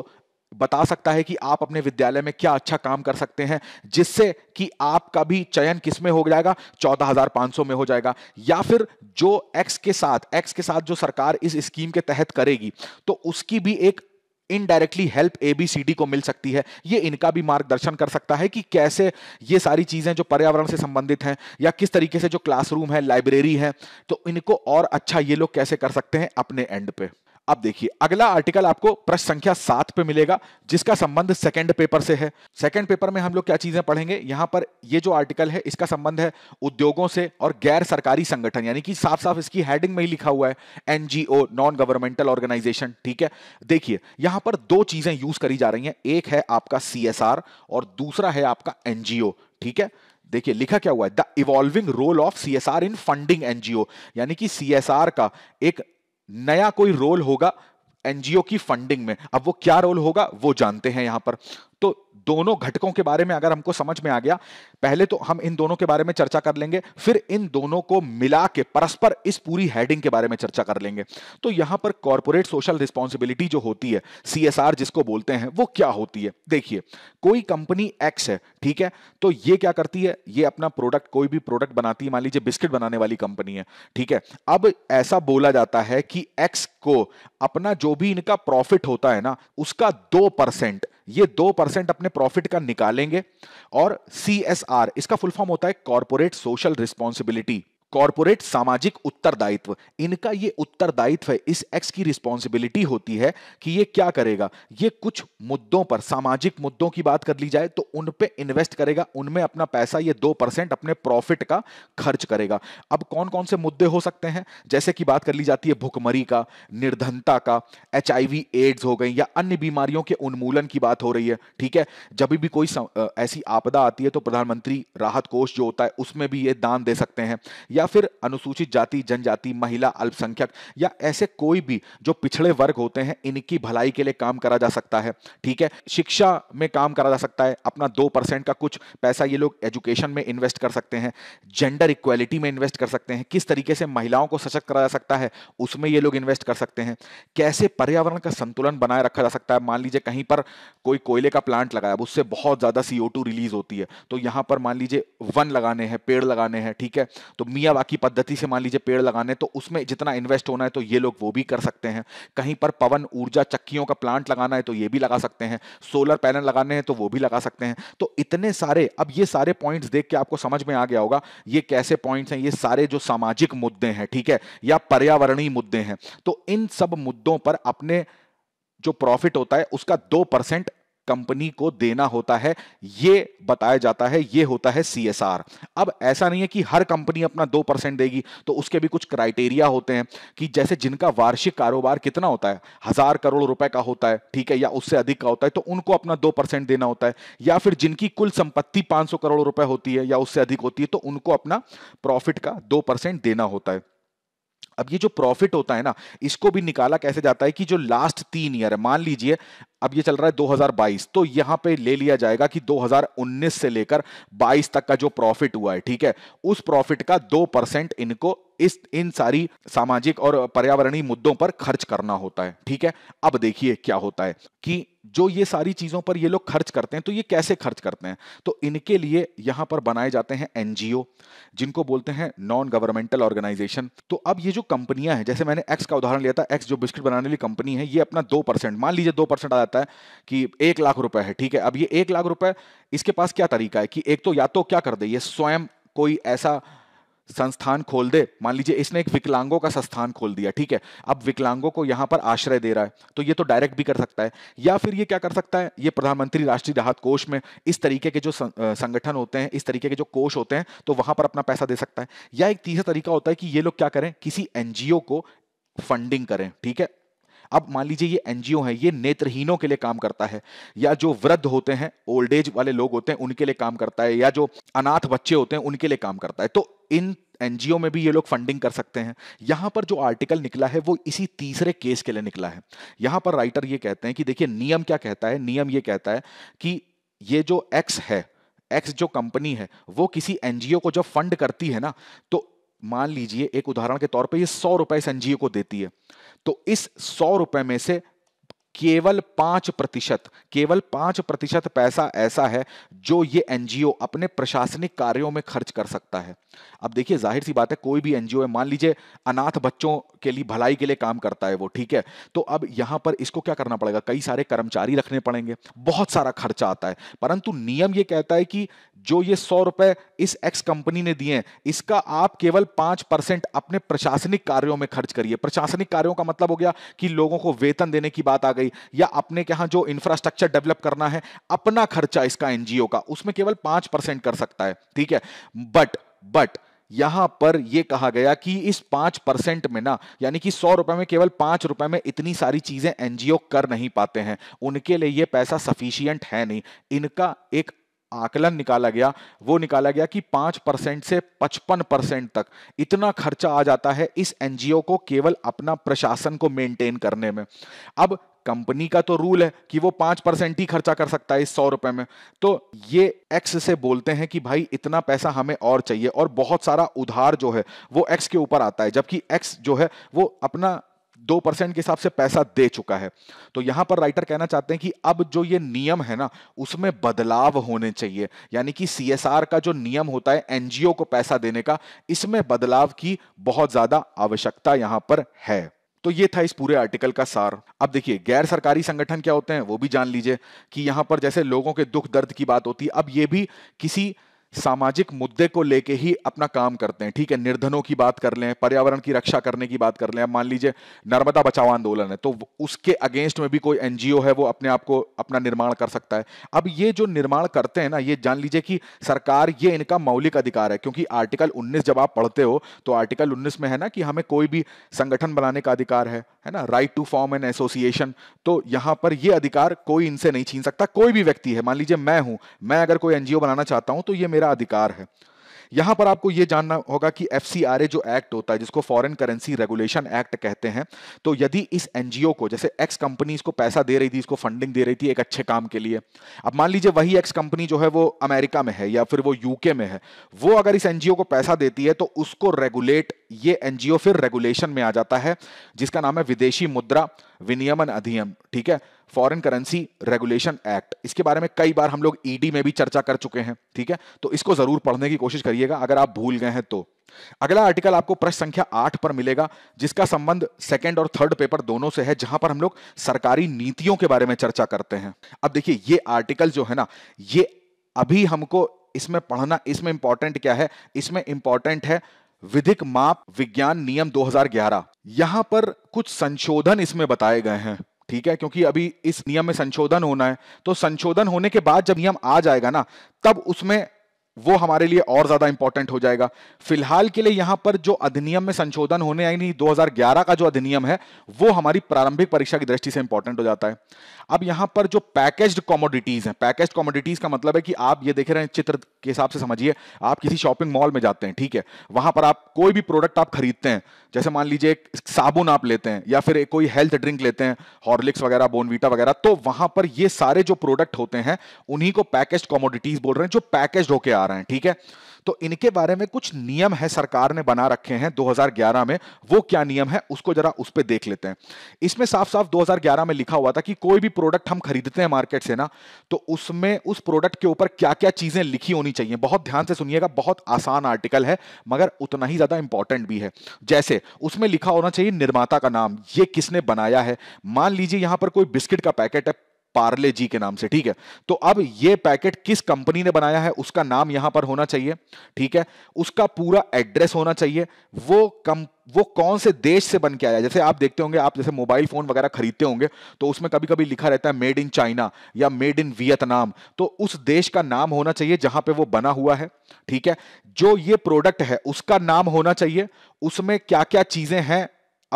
बता सकता है कि आप अपने विद्यालय में क्या अच्छा काम कर सकते हैं जिससे कि आपका भी चयन किस में हो जाएगा 14,500 में हो जाएगा या फिर जो एक्स के साथ एक्स के साथ जो सरकार इस स्कीम के तहत करेगी तो उसकी भी एक इनडायरेक्टली हेल्प एबीसीडी को मिल सकती है ये इनका भी मार्गदर्शन कर सकता है कि कैसे ये सारी चीज़ें जो पर्यावरण से संबंधित हैं या किस तरीके से जो क्लासरूम है लाइब्रेरी है तो इनको और अच्छा ये लोग कैसे कर सकते हैं अपने एंड पे अब देखिए अगला आर्टिकल आपको प्रश्न संख्या सात पे मिलेगा जिसका संबंध सेकंड पेपर से है सेकंड पेपर में हम लोग क्या चीजें पढ़ेंगे यहां पर ये जो आर्टिकल है इसका संबंध है उद्योगों से और गैर सरकारी संगठन यानी कि साफ साफ इसकी हेडिंग में ही लिखा हुआ है एनजीओ नॉन गवर्नमेंटल ऑर्गेनाइजेशन ठीक है देखिए यहां पर दो चीजें यूज करी जा रही है एक है आपका सीएसआर और दूसरा है आपका एनजीओ ठीक है देखिए लिखा क्या हुआ है the evolving role of R in funding NGO यानी कि सीएसआर का एक नया कोई रोल होगा एनजीओ की फंडिंग में अब वो क्या रोल होगा वो जानते हैं यहां पर तो दोनों घटकों के बारे में अगर हमको समझ में आ गया पहले तो हम इन दोनों के बारे में चर्चा कर लेंगे फिर इन दोनों को मिला के परस्पर इस पूरी हेडिंग के बारे में चर्चा कर लेंगे तो यहां पर कॉरपोरेट सोशल रिस्पॉन्सिबिलिटी जो होती है सीएसआर जिसको बोलते हैं वो क्या होती है देखिए कोई कंपनी एक्स है ठीक है तो ये क्या करती है ये अपना प्रोडक्ट कोई भी प्रोडक्ट बनाती है मान लीजिए बिस्किट बनाने वाली कंपनी है ठीक है अब ऐसा बोला जाता है कि एक्स को अपना जो भी इनका प्रॉफिट होता है ना उसका दो परसेंट ये दो परसेंट अपने प्रॉफिट का निकालेंगे और सी इसका फुल फॉर्म होता है कॉर्पोरेट सोशल रिस्पॉन्सिबिलिटी कॉरपोरेट सामाजिक उत्तरदायित्व इनका ये उत्तरदायित्व है इस एक्स की रिस्पॉन्सिबिलिटी होती है कि ये क्या करेगा ये कुछ मुद्दों पर सामाजिक मुद्दों की बात कर ली जाए तो उन पे इन्वेस्ट करेगा उनमें अपना पैसा ये दो परसेंट अपने प्रॉफिट का खर्च करेगा अब कौन कौन से मुद्दे हो सकते हैं जैसे कि बात कर ली जाती है भुखमरी का निर्धनता का एच एड्स हो गई या अन्य बीमारियों के उन्मूलन की बात हो रही है ठीक है जब भी कोई ऐसी आपदा आती है तो प्रधानमंत्री राहत कोष जो होता है उसमें भी ये दान दे सकते हैं या या फिर अनुसूचित जाति जनजाति महिला अल्पसंख्यक या ऐसे कोई भी जो पिछड़े वर्ग होते हैं इनकी भलाई के लिए काम करा जा सकता है ठीक है शिक्षा में काम करा जा सकता है अपना दो परसेंट का कुछ पैसा ये लोग एजुकेशन में इन्वेस्ट कर सकते हैं जेंडर इक्वेलिटी में इन्वेस्ट कर सकते हैं किस तरीके से महिलाओं को सशक्त करा जा सकता है उसमें ये लोग इन्वेस्ट कर सकते हैं कैसे पर्यावरण का संतुलन बनाए रखा जा सकता है मान लीजिए कहीं पर कोई कोयले का प्लांट लगाया उससे बहुत ज़्यादा सीओ रिलीज होती है तो यहां पर मान लीजिए वन लगाने हैं पेड़ लगाने हैं ठीक है तो मिया दुनिया बाकी पद्धति से मान लीजिए पेड़ लगाने तो उसमें जितना इन्वेस्ट होना है तो ये लोग वो भी कर सकते हैं कहीं पर पवन ऊर्जा चक्कियों का प्लांट लगाना है तो ये भी लगा सकते हैं सोलर पैनल लगाने हैं तो वो भी लगा सकते हैं तो इतने सारे अब ये सारे पॉइंट्स देख के आपको समझ में आ गया होगा ये कैसे पॉइंट्स हैं ये सारे जो सामाजिक मुद्दे हैं ठीक है या पर्यावरणीय मुद्दे हैं तो इन सब मुद्दों पर अपने जो प्रॉफिट होता है उसका दो परसेंट कंपनी को देना होता है ये बताया जाता है ये होता है सी अब ऐसा नहीं है कि हर कंपनी अपना दो परसेंट देगी तो उसके भी कुछ क्राइटेरिया होते हैं कि जैसे जिनका वार्षिक कारोबार कितना होता है हजार करोड़ रुपए का होता है ठीक है या उससे अधिक का होता है तो उनको अपना दो परसेंट देना होता है या फिर जिनकी कुल संपत्ति पांच करोड़ रुपए होती है या उससे अधिक होती है तो उनको अपना प्रॉफिट का दो परसेंट देना होता है अब ये जो प्रॉफिट होता है ना इसको भी निकाला कैसे जाता है कि जो लास्ट तीन ईयर है मान लीजिए अब ये चल रहा है 2022 तो यहां पे ले लिया जाएगा कि 2019 से लेकर 22 तक का जो प्रॉफिट हुआ है ठीक है उस प्रॉफिट का दो परसेंट इनको इस इन सारी सामाजिक और पर्यावरणीय मुद्दों पर खर्च करना होता है ठीक है अब देखिए क्या होता है कि जो ये सारी चीजों पर ये लोग खर्च करते हैं तो ये कैसे खर्च करते हैं तो इनके लिए यहां पर बनाए जाते हैं एनजीओ जिनको बोलते हैं नॉन गवर्नमेंटल ऑर्गेनाइजेशन तो अब ये जो कंपनियां हैं जैसे मैंने एक्स का उदाहरण लिया था एक्स जो बिस्किट बनाने वाली कंपनी है ये अपना दो मान लीजिए दो आ जाता आता है कि एक लाख रुपए है ठीक है अब ये एक लाख रुपए इसके पास क्या तरीका है कि एक तो या तो क्या कर दे ये स्वयं कोई ऐसा संस्थान खोल दे मान लीजिए इसने एक विकलांगों का संस्थान खोल दिया ठीक है अब विकलांगों को यहां पर आश्रय दे रहा है तो ये तो डायरेक्ट भी कर सकता है या फिर ये क्या कर सकता है ये प्रधानमंत्री राष्ट्रीय राहत कोष में इस तरीके के जो संगठन होते हैं इस तरीके के जो कोष होते हैं तो वहां पर अपना पैसा दे सकता है या एक तीसरा तरीका होता है कि ये लोग क्या करें किसी एनजीओ को फंडिंग करें ठीक है अब मान लीजिए ये एनजीओ है ये नेत्रहीनों के लिए काम करता है या जो वृद्ध होते हैं ओल्ड एज वाले लोग होते हैं उनके लिए काम करता है या जो अनाथ बच्चे होते हैं उनके लिए काम करता है तो इन एनजीओ में भी ये लोग फंडिंग कर सकते हैं यहां पर जो आर्टिकल निकला है वो इसी तीसरे केस के लिए निकला है यहां पर राइटर ये कहते हैं कि देखिए नियम क्या कहता है नियम ये कहता है कि ये जो एक्स है एक्स जो कंपनी है वो किसी एनजीओ को जब फंड करती है ना तो मान लीजिए एक उदाहरण के तौर पे ये सौ रुपए संजीव को देती है तो इस सौ रुपए में से केवल पांच प्रतिशत केवल पांच प्रतिशत पैसा ऐसा है जो ये एनजीओ अपने प्रशासनिक कार्यों में खर्च कर सकता है अब देखिए जाहिर सी बात है कोई भी एनजीओ है मान लीजिए अनाथ बच्चों के लिए भलाई के लिए काम करता है वो ठीक है तो अब यहां पर इसको क्या करना पड़ेगा कई सारे कर्मचारी रखने पड़ेंगे बहुत सारा खर्चा आता है परंतु नियम ये कहता है कि जो ये सौ रुपए इस एक्स कंपनी ने दिए इसका आप केवल पांच परसेंट अपने प्रशासनिक कार्यों में खर्च करिए प्रशासनिक कार्यों का मतलब हो गया कि लोगों को वेतन देने की बात आ गई गई या अपने के यहाँ जो इंफ्रास्ट्रक्चर डेवलप करना है अपना खर्चा इसका एनजीओ का उसमें केवल पांच परसेंट कर सकता है ठीक है बट बट यहां पर यह कहा गया कि इस पांच परसेंट में ना यानी कि सौ रुपए में केवल पांच रुपए में इतनी सारी चीजें एनजीओ कर नहीं पाते हैं उनके लिए यह पैसा सफिशियंट है नहीं इनका एक आकलन निकाला गया वो निकाला गया कि पांच परसेंट से पचपन परसेंट तक इतना खर्चा आ जाता है इस एनजीओ को केवल अपना प्रशासन को मेंटेन करने में अब कंपनी का तो रूल है कि वो पांच परसेंट ही खर्चा कर सकता है इस सौ रुपए में तो ये एक्स से बोलते हैं कि भाई इतना पैसा हमें और चाहिए और बहुत सारा उधार जो है वो एक्स के ऊपर आता है जबकि एक्स जो है वो अपना दो परसेंट के हिसाब से पैसा दे चुका है तो यहां पर राइटर कहना चाहते हैं कि अब जो ये नियम है ना उसमें बदलाव होने चाहिए यानी कि सीएसआर का जो नियम होता है एनजीओ को पैसा देने का इसमें बदलाव की बहुत ज्यादा आवश्यकता यहां पर है तो ये था इस पूरे आर्टिकल का सार अब देखिए गैर सरकारी संगठन क्या होते हैं वो भी जान लीजिए कि यहां पर जैसे लोगों के दुख दर्द की बात होती है अब ये भी किसी सामाजिक मुद्दे को लेके ही अपना काम करते हैं ठीक है निर्धनों की बात कर लें पर्यावरण की रक्षा करने की बात कर लें मान लीजिए नर्मदा बचाओ आंदोलन है तो उसके अगेंस्ट में भी कोई एनजीओ है वो अपने आप को अपना निर्माण कर सकता है अब ये जो निर्माण करते हैं ना ये जान लीजिए कि सरकार ये इनका मौलिक अधिकार है क्योंकि आर्टिकल उन्नीस जब आप पढ़ते हो तो आर्टिकल उन्नीस में है ना कि हमें कोई भी संगठन बनाने का अधिकार है है ना right to form an association तो यहां पर यह अधिकार कोई इनसे नहीं छीन सकता कोई भी व्यक्ति है मान लीजिए मैं हूं मैं अगर कोई एनजीओ बनाना चाहता हूं तो ये मेरा मेरा अधिकार है यहां पर आपको यह जानना होगा कि एफ जो एक्ट होता है जिसको फॉरेन करेंसी रेगुलेशन एक्ट कहते हैं तो यदि इस एनजीओ को जैसे एक्स कंपनी इसको पैसा दे रही थी इसको फंडिंग दे रही थी एक अच्छे काम के लिए अब मान लीजिए वही एक्स कंपनी जो है वो अमेरिका में है या फिर वो यूके में है वो अगर इस एनजीओ को पैसा देती है तो उसको रेगुलेट ये एनजीओ फिर रेगुलेशन में आ जाता है जिसका नाम है विदेशी मुद्रा विनियमन अधिनियम ठीक है फॉरेन करेंसी रेगुलेशन एक्ट इसके बारे में कई बार हम लोग ईडी e में भी चर्चा कर चुके हैं ठीक है तो इसको जरूर पढ़ने की कोशिश करिएगा अगर आप भूल गए हैं तो अगला आर्टिकल आपको प्रश्न संख्या आठ पर मिलेगा जिसका संबंध सेकंड और थर्ड पेपर दोनों से है जहां पर हम लोग सरकारी नीतियों के बारे में चर्चा करते हैं अब देखिए ये आर्टिकल जो है ना ये अभी हमको इसमें पढ़ना इसमें इंपॉर्टेंट क्या है इसमें इंपॉर्टेंट है विधिक माप विज्ञान नियम 2011 यहां पर कुछ संशोधन इसमें बताए गए हैं ठीक है क्योंकि अभी इस नियम में संशोधन होना है तो संशोधन होने के बाद जब नियम आ जाएगा ना तब उसमें वो हमारे लिए और ज्यादा इंपॉर्टेंट हो जाएगा फिलहाल के लिए यहां पर जो अधिनियम में संशोधन होने यानी 2011 का जो अधिनियम है वो हमारी प्रारंभिक परीक्षा की दृष्टि से इंपॉर्टेंट हो जाता है अब यहां पर जो पैकेज्ड कॉमोडिटीज हैं पैकेज कॉमोडिटीज का मतलब है कि आप ये देख रहे हैं चित्र के हिसाब से समझिए आप किसी शॉपिंग मॉल में जाते हैं ठीक है वहां पर आप कोई भी प्रोडक्ट आप खरीदते हैं जैसे मान लीजिए एक साबुन आप लेते हैं या फिर कोई हेल्थ ड्रिंक लेते हैं हॉर्लिक्स वगैरह बोनवीटा वगैरह तो वहां पर ये सारे जो प्रोडक्ट होते हैं उन्हीं को पैकेज कॉमोडिटीज बोल रहे हैं जो पैकेज होकर आ आ रहे हैं ठीक है तो इनके बारे में कुछ नियम है सरकार ने बना रखे हैं 2011 में वो क्या नियम है उसको जरा उस पर देख लेते हैं इसमें साफ साफ 2011 में लिखा हुआ था कि कोई भी प्रोडक्ट हम खरीदते हैं मार्केट से ना तो उसमें उस प्रोडक्ट के ऊपर क्या क्या चीजें लिखी होनी चाहिए बहुत ध्यान से सुनिएगा बहुत आसान आर्टिकल है मगर उतना ही ज्यादा इंपॉर्टेंट भी है जैसे उसमें लिखा होना चाहिए निर्माता का नाम ये किसने बनाया है मान लीजिए यहां पर कोई बिस्किट का पैकेट है पार्ले जी के नाम से ठीक है तो अब ये पैकेट किस कंपनी ने बनाया है उसका नाम यहां पर होना चाहिए ठीक है उसका पूरा एड्रेस होना चाहिए वो कम वो कौन से देश से बन के आया जैसे आप देखते होंगे आप जैसे मोबाइल फोन वगैरह खरीदते होंगे तो उसमें कभी कभी लिखा रहता है मेड इन चाइना या मेड इन वियतनाम तो उस देश का नाम होना चाहिए जहां पे वो बना हुआ है ठीक है जो ये प्रोडक्ट है उसका नाम होना चाहिए उसमें क्या क्या चीजें हैं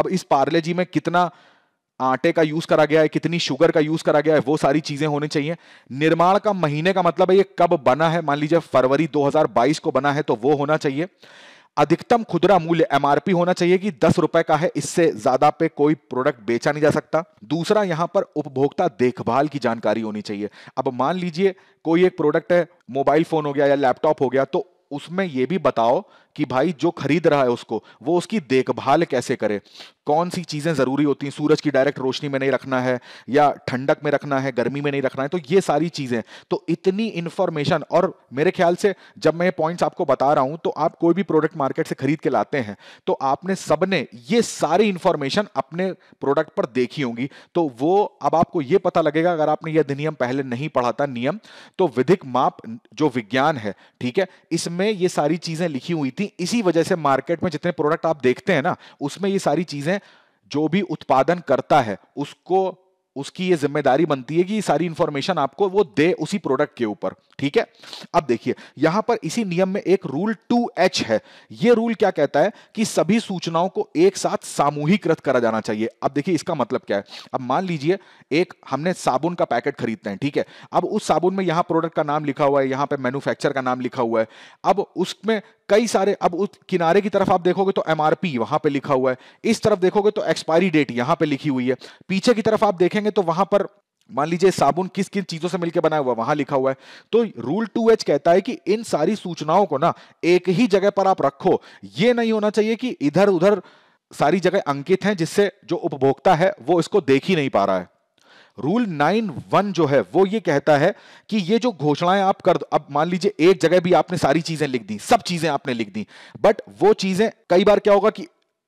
अब इस पार्ले जी में कितना आटे का यूज करा गया है कितनी शुगर का यूज करा गया है वो सारी चीजें होनी चाहिए निर्माण का महीने का मतलब है ये कब बना है मान लीजिए फरवरी 2022 को बना है तो वो होना चाहिए अधिकतम खुदरा मूल्य एमआरपी होना चाहिए कि दस रुपए का है इससे ज्यादा पे कोई प्रोडक्ट बेचा नहीं जा सकता दूसरा यहां पर उपभोक्ता देखभाल की जानकारी होनी चाहिए अब मान लीजिए कोई एक प्रोडक्ट है मोबाइल फोन हो गया या लैपटॉप हो गया तो उसमें यह भी बताओ कि भाई जो खरीद रहा है उसको वो उसकी देखभाल कैसे करे कौन सी चीज़ें ज़रूरी होती हैं सूरज की डायरेक्ट रोशनी में नहीं रखना है या ठंडक में रखना है गर्मी में नहीं रखना है तो ये सारी चीज़ें तो इतनी इन्फॉर्मेशन और मेरे ख्याल से जब मैं पॉइंट्स आपको बता रहा हूं तो आप कोई भी प्रोडक्ट मार्केट से खरीद के लाते हैं तो आपने सबने ये सारी इन्फॉर्मेशन अपने प्रोडक्ट पर देखी होंगी तो वो अब आपको ये पता लगेगा अगर आपने यह अधिनियम पहले नहीं पढ़ा था नियम तो विधिक माप जो विज्ञान है ठीक है इसमें ये सारी चीजें लिखी हुई थी इसी वजह से मार्केट में जितने प्रोडक्ट आप देखते हैं ना उसमें ये सारी चीजें जो भी उत्पादन करता है उसको उसकी ये जिम्मेदारी बनती है कि ये सारी इंफॉर्मेशन आपको वो दे उसी प्रोडक्ट के ऊपर ठीक है अब देखिए यहां पर इसी नियम में एक रूल टू एच है ये रूल क्या कहता है कि सभी सूचनाओं को एक साथ सामूहिकृत करा जाना चाहिए अब देखिए इसका मतलब क्या है अब मान लीजिए एक हमने साबुन का पैकेट खरीदते हैं ठीक है अब उस साबुन में यहां प्रोडक्ट का नाम लिखा हुआ है यहां पर मैन्युफैक्चर का नाम लिखा हुआ है अब उसमें कई सारे अब उस किनारे की तरफ आप देखोगे तो एम वहां पे लिखा हुआ है इस तरफ देखोगे तो एक्सपायरी डेट यहां पे लिखी हुई है पीछे की तरफ आप देखेंगे तो वहां पर मान लीजिए साबुन किस किन चीजों से मिलकर बनाया हुआ वहां लिखा हुआ है तो रूल टू एच कहता है कि इन सारी सूचनाओं को ना एक ही जगह पर आप रखो ये नहीं होना चाहिए कि इधर उधर सारी जगह अंकित हैं जिससे जो उपभोक्ता है वो इसको देख ही नहीं पा रहा है रूल नाइन वन जो है वो ये कहता है कि ये जो घोषणाएं आप कर अब मान लीजिए एक जगह भी आपने सारी चीजें लिख दी सब चीजें आपने लिख दी बट वो चीजें कई बार क्या होगा कि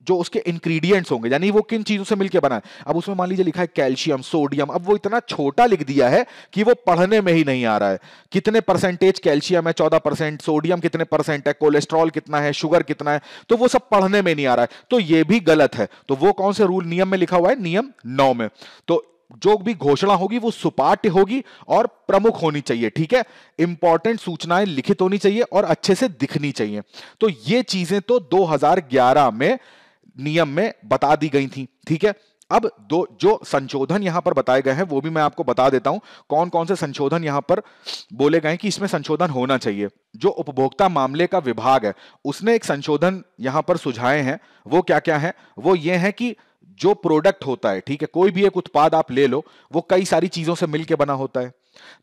जो उसके इंग्रेडिएंट्स होंगे यानी वो किन चीजों से मिलकर बना है अब उसमें मान लीजिए लिखा है कैल्शियम सोडियम अब वो इतना छोटा लिख दिया है कि वो पढ़ने में ही नहीं आ रहा है कितने परसेंटेज कैल्शियम है चौदह परसेंट सोडियम कितने परसेंट है कोलेस्ट्रॉल कितना है शुगर कितना है तो वो सब पढ़ने में नहीं आ रहा है तो ये भी गलत है तो वो कौन से रूल नियम में लिखा हुआ है नियम नौ में तो जो भी घोषणा होगी वो सुपाठ्य होगी और प्रमुख होनी चाहिए ठीक है इंपॉर्टेंट सूचनाएं लिखित होनी चाहिए और अच्छे से दिखनी चाहिए तो ये चीजें तो 2011 में नियम में बता दी गई थी ठीक है अब दो जो संशोधन यहां पर बताए गए हैं वो भी मैं आपको बता देता हूं कौन कौन से संशोधन यहां पर बोले गए कि इसमें संशोधन होना चाहिए जो उपभोक्ता मामले का विभाग है उसने एक संशोधन यहां पर सुझाए हैं वो क्या क्या है वो ये है कि जो प्रोडक्ट होता है ठीक है कोई भी एक उत्पाद आप ले लो वो कई सारी चीजों से मिलकर बना होता है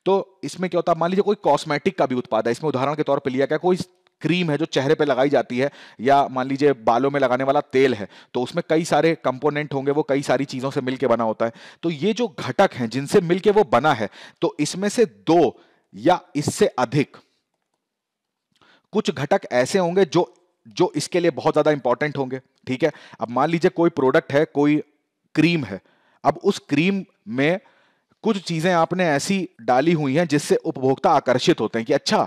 तो इसमें क्या होता है मान लीजिए कोई कॉस्मेटिक का भी उत्पाद है इसमें उदाहरण के तौर पर लिया गया कोई क्रीम है जो चेहरे पे लगाई जाती है या मान लीजिए बालों में लगाने वाला तेल है तो उसमें कई सारे कंपोनेंट होंगे वो कई सारी चीज़ों से मिलके बना होता है तो ये जो घटक हैं जिनसे मिलके वो बना है तो इसमें से दो या इससे अधिक कुछ घटक ऐसे होंगे जो जो इसके लिए बहुत ज़्यादा इंपॉर्टेंट होंगे ठीक है अब मान लीजिए कोई प्रोडक्ट है कोई क्रीम है अब उस क्रीम में कुछ चीजें आपने ऐसी डाली हुई हैं जिससे उपभोक्ता आकर्षित होते हैं कि अच्छा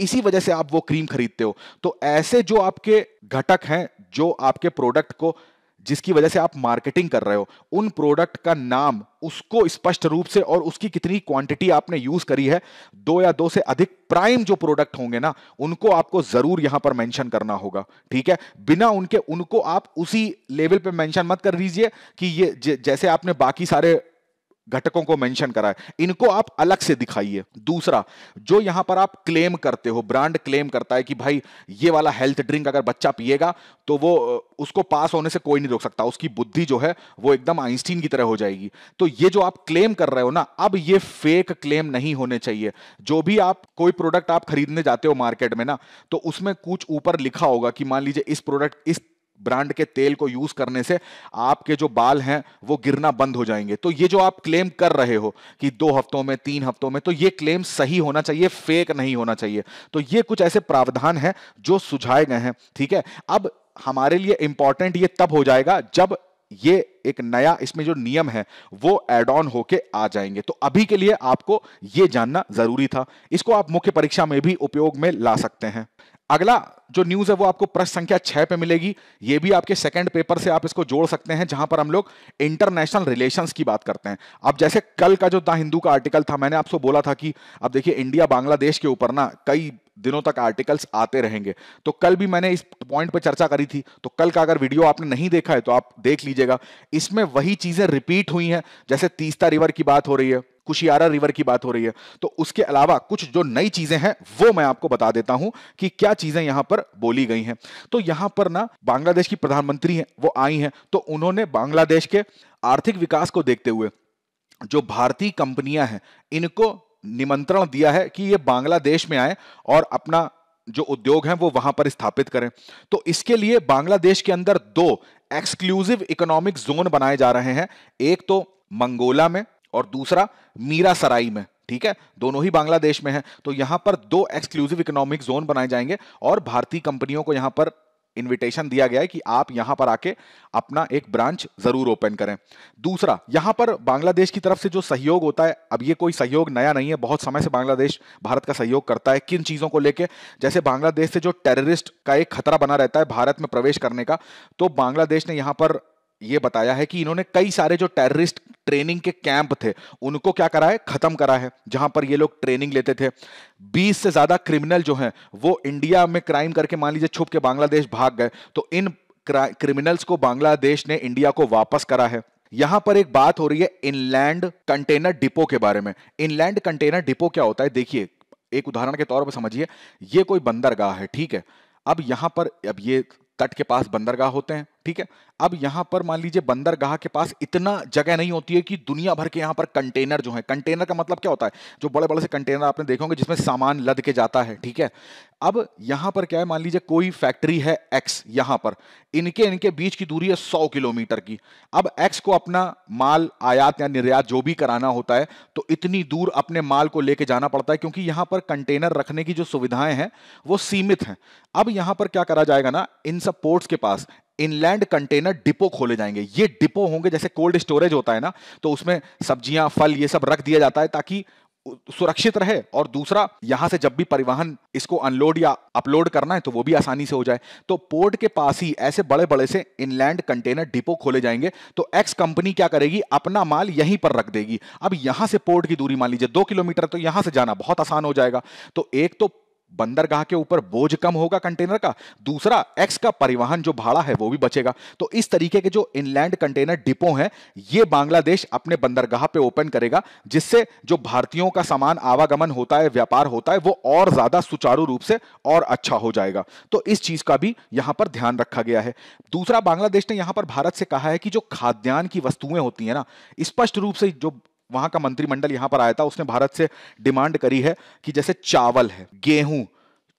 इसी वजह से आप वो क्रीम खरीदते हो तो ऐसे जो आपके घटक हैं जो आपके प्रोडक्ट को जिसकी वजह से आप मार्केटिंग कर रहे हो उन प्रोडक्ट का नाम उसको स्पष्ट रूप से और उसकी कितनी क्वांटिटी आपने यूज करी है दो या दो से अधिक प्राइम जो प्रोडक्ट होंगे ना उनको आपको जरूर यहां पर मेंशन करना होगा ठीक है बिना उनके उनको आप उसी लेवल पे मेंशन मत कर दीजिए कि ये जैसे आपने बाकी सारे घटकों को मेंशन करा है इनको आप अलग से दिखाइए दूसरा जो यहां पर आप क्लेम करते हो ब्रांड क्लेम करता है कि भाई ये वाला हेल्थ ड्रिंक अगर बच्चा पिएगा तो वो उसको पास होने से कोई नहीं रोक सकता उसकी बुद्धि जो है वो एकदम आइंस्टीन की तरह हो जाएगी तो ये जो आप क्लेम कर रहे हो ना अब ये फेक क्लेम नहीं होने चाहिए जो भी आप कोई प्रोडक्ट आप खरीदने जाते हो मार्केट में ना तो उसमें कुछ ऊपर लिखा होगा कि मान लीजिए इस प्रोडक्ट इस ब्रांड के तेल को यूज करने से आपके जो बाल हैं वो गिरना बंद हो जाएंगे तो ये जो आप क्लेम कर रहे हो कि दो हफ्तों में तीन हफ्तों में तो ये क्लेम सही होना चाहिए फेक नहीं होना चाहिए तो ये कुछ ऐसे प्रावधान हैं जो सुझाए गए हैं ठीक है अब हमारे लिए इंपॉर्टेंट ये तब हो जाएगा जब ये एक नया इसमें जो नियम है वो एड ऑन होके आ जाएंगे तो अभी के लिए आपको ये जानना जरूरी था इसको आप मुख्य परीक्षा में भी उपयोग में ला सकते हैं अगला जो न्यूज है वो आपको प्रश्न संख्या छह पे मिलेगी ये भी आपके सेकंड पेपर से आप इसको जोड़ सकते हैं जहां पर हम लोग इंटरनेशनल रिलेशंस की बात करते हैं अब जैसे कल का जो द हिंदू का आर्टिकल था मैंने आपको बोला था कि अब देखिए इंडिया बांग्लादेश के ऊपर ना कई दिनों तक आर्टिकल्स आते रहेंगे तो कल भी मैंने इस पॉइंट पर चर्चा करी थी तो कल का अगर वीडियो आपने नहीं देखा है तो आप देख लीजिएगा इसमें वही चीजें रिपीट हुई हैं जैसे तीसता रिवर की बात हो रही है कुशियारा रिवर की बात हो रही है तो उसके अलावा कुछ जो नई चीजें हैं वो मैं आपको बता देता हूं कि क्या चीजें यहां पर बोली गई हैं तो यहां पर ना बांग्लादेश की प्रधानमंत्री हैं वो आई हैं तो उन्होंने बांग्लादेश के आर्थिक विकास को देखते हुए जो भारतीय कंपनियां हैं इनको निमंत्रण दिया है कि ये बांग्लादेश में आए और अपना जो उद्योग है वो वहां पर स्थापित करें तो इसके लिए बांग्लादेश के अंदर दो एक्सक्लूसिव इकोनॉमिक जोन बनाए जा रहे हैं एक तो मंगोला में और दूसरा मीरा सराई में ठीक है दोनों ही बांग्लादेश में है तो यहां पर दो एक्सक्लूसिव इकोनॉमिक जोन बनाए जाएंगे और भारतीय कंपनियों को यहां पर इनविटेशन दिया गया है कि आप यहां पर आके अपना एक ब्रांच जरूर ओपन करें दूसरा यहां पर बांग्लादेश की तरफ से जो सहयोग होता है अब ये कोई सहयोग नया नहीं है बहुत समय से बांग्लादेश भारत का सहयोग करता है किन चीजों को लेके जैसे बांग्लादेश से जो टेररिस्ट का एक खतरा बना रहता है भारत में प्रवेश करने का तो बांग्लादेश ने यहां पर ये बताया है कि इन्होंने कई सारे जो टेररिस्ट ट्रेनिंग के कैंप थे उनको क्या करा है खत्म करा है जहां पर ये लोग ट्रेनिंग लेते थे 20 से ज्यादा क्रिमिनल जो हैं वो इंडिया में क्राइम करके मान लीजिए छुप के बांग्लादेश भाग गए तो इन क्रिमिनल्स को बांग्लादेश ने इंडिया को वापस करा है यहां पर एक बात हो रही है इनलैंड कंटेनर डिपो के बारे में इनलैंड कंटेनर डिपो क्या होता है देखिए एक उदाहरण के तौर पर समझिए ये कोई बंदरगाह है ठीक है अब यहां पर अब ये तट के पास बंदरगाह होते हैं ठीक है अब यहां पर मान लीजिए बंदरगाह के पास इतना जगह नहीं होती है कि दुनिया भर के यहां पर कंटेनर जो है कंटेनर का मतलब क्या होता है जो बड़े बड़े से कंटेनर आपने देखे होंगे जिसमें सामान लद के जाता है ठीक है अब यहां पर क्या है मान लीजिए कोई फैक्ट्री है एक्स यहां पर इनके इनके बीच की दूरी है सौ किलोमीटर की अब एक्स को अपना माल आयात या निर्यात जो भी कराना होता है तो इतनी दूर अपने माल को लेके जाना पड़ता है क्योंकि यहां पर कंटेनर रखने की जो सुविधाएं हैं वो सीमित हैं अब यहां पर क्या करा जाएगा ना इन सब पोर्ट्स के पास इनलैंड कंटेनर डिपो खोले जाएंगे ये डिपो होंगे जैसे कोल्ड स्टोरेज होता है ना तो उसमें सब्जियां फल ये सब रख दिया जाता है ताकि सुरक्षित रहे और दूसरा यहां से जब भी परिवहन इसको अनलोड या अपलोड करना है तो वो भी आसानी से हो जाए तो पोर्ट के पास ही ऐसे बड़े बड़े से इनलैंड कंटेनर डिपो खोले जाएंगे तो एक्स कंपनी क्या करेगी अपना माल यहीं पर रख देगी अब यहां से पोर्ट की दूरी मान लीजिए दो किलोमीटर तो यहां से जाना बहुत आसान हो जाएगा तो एक तो बंदरगाह के ऊपर बोझ कम होगा कंटेनर का दूसरा एक्स का परिवहन जो भाड़ा है वो भी बचेगा तो इस तरीके के जो इनलैंड कंटेनर डिपो हैं ये बांग्लादेश अपने बंदरगाह पे ओपन करेगा जिससे जो भारतीयों का सामान आवागमन होता है व्यापार होता है वो और ज्यादा सुचारू रूप से और अच्छा हो जाएगा तो इस चीज का भी यहां पर ध्यान रखा गया है दूसरा बांग्लादेश ने यहां पर भारत से कहा है कि जो खाद्यान्न की वस्तुएं होती है ना स्पष्ट रूप से जो वहां का मंत्रिमंडल यहां पर आया था उसने भारत से डिमांड करी है कि जैसे चावल है गेहूं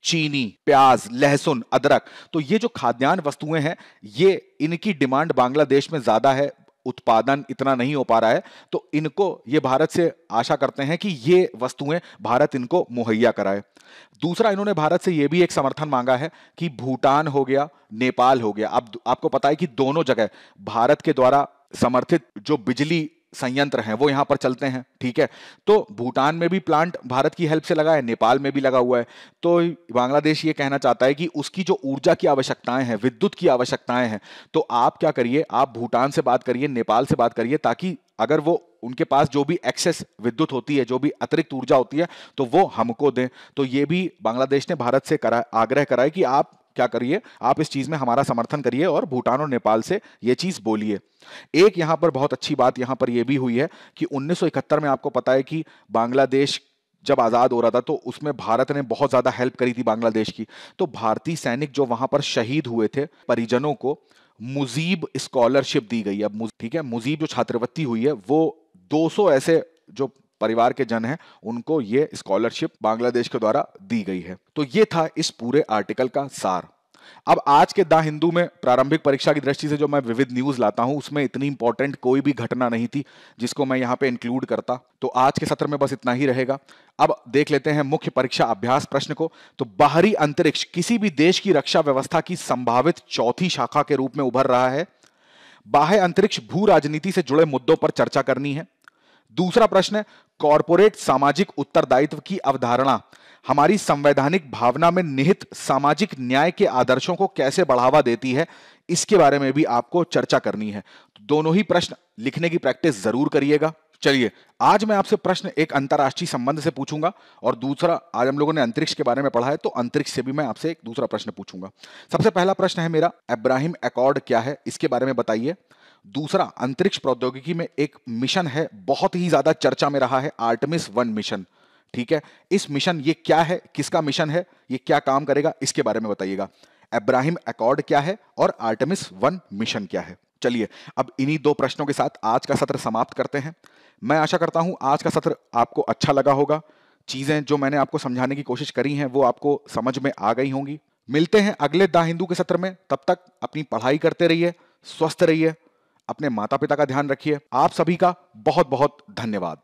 चीनी प्याज लहसुन अदरक तो ये जो खाद्यान्न वस्तुएं हैं ये इनकी डिमांड बांग्लादेश में ज्यादा है उत्पादन इतना नहीं हो पा रहा है तो इनको ये भारत से आशा करते हैं कि ये वस्तुएं भारत इनको मुहैया कराए दूसरा इन्होंने भारत से ये भी एक समर्थन मांगा है कि भूटान हो गया नेपाल हो गया आप, आपको पता है कि दोनों जगह भारत के द्वारा समर्थित जो बिजली संयंत्र हैं वो यहाँ पर चलते हैं ठीक है तो भूटान में भी प्लांट भारत की हेल्प से लगा है नेपाल में भी लगा हुआ है तो बांग्लादेश ये कहना चाहता है कि उसकी जो ऊर्जा की आवश्यकताएं हैं विद्युत की आवश्यकताएं हैं तो आप क्या करिए आप भूटान से बात करिए नेपाल से बात करिए ताकि अगर वो उनके पास जो भी एक्सेस विद्युत होती है जो भी अतिरिक्त ऊर्जा होती है तो वो हमको दें तो ये भी बांग्लादेश ने भारत से करा आग्रह करा है कि आप क्या करिए आप इस चीज़ में हमारा समर्थन करिए और भूटान और नेपाल से ये चीज़ बोलिए एक यहां पर बहुत अच्छी बात यहां पर यह भी हुई है कि उन्नीस में आपको पता है कि बांग्लादेश जब आज़ाद हो रहा था तो उसमें भारत ने बहुत ज़्यादा हेल्प करी थी बांग्लादेश की तो भारतीय सैनिक जो वहां पर शहीद हुए थे परिजनों को मुजीब स्कॉलरशिप दी गई अब ठीक है मुजीब जो छात्रवृत्ति हुई है वो 200 ऐसे जो परिवार के जन हैं उनको ये स्कॉलरशिप बांग्लादेश के द्वारा दी गई है तो ये था इस पूरे आर्टिकल का सार अब आज के द हिंदू में प्रारंभिक परीक्षा की दृष्टि से जो मैं विविध न्यूज लाता हूं उसमें इतनी इंपॉर्टेंट कोई भी घटना नहीं थी जिसको मैं यहां पे इंक्लूड करता तो आज के सत्र में बस इतना ही रहेगा अब देख लेते हैं मुख्य परीक्षा अभ्यास प्रश्न को तो बाहरी अंतरिक्ष किसी भी देश की रक्षा व्यवस्था की संभावित चौथी शाखा के रूप में उभर रहा है बाह्य अंतरिक्ष भू राजनीति से जुड़े मुद्दों पर चर्चा करनी है दूसरा प्रश्न कॉरपोरेट सामाजिक उत्तरदायित्व की अवधारणा हमारी संवैधानिक भावना में निहित सामाजिक न्याय के आदर्शों को कैसे बढ़ावा देती है इसके बारे में भी आपको चर्चा करनी है तो दोनों ही प्रश्न लिखने की प्रैक्टिस जरूर करिएगा चलिए आज मैं आपसे प्रश्न एक अंतर्राष्ट्रीय संबंध से पूछूंगा और दूसरा आज हम लोगों ने अंतरिक्ष के बारे में पढ़ा है तो अंतरिक्ष से भी मैं आपसे एक दूसरा प्रश्न पूछूंगा सबसे पहला प्रश्न है मेरा अब्राहिम अकॉर्ड क्या है इसके बारे में बताइए दूसरा अंतरिक्ष प्रौद्योगिकी में एक मिशन है बहुत ही ज्यादा चर्चा में रहा है आर्टमिस वन मिशन ठीक है इस मिशन ये क्या है किसका मिशन है ये क्या काम करेगा इसके बारे में बताइएगा एब्राहिम अकॉर्ड क्या है और आर्टमिस वन मिशन क्या है चलिए अब इन्हीं दो प्रश्नों के साथ आज का सत्र समाप्त करते हैं मैं आशा करता हूं आज का सत्र आपको अच्छा लगा होगा चीजें जो मैंने आपको समझाने की कोशिश करी हैं वो आपको समझ में आ गई होंगी मिलते हैं अगले दा हिंदू के सत्र में तब तक अपनी पढ़ाई करते रहिए स्वस्थ रहिए अपने माता पिता का ध्यान रखिए आप सभी का बहुत बहुत धन्यवाद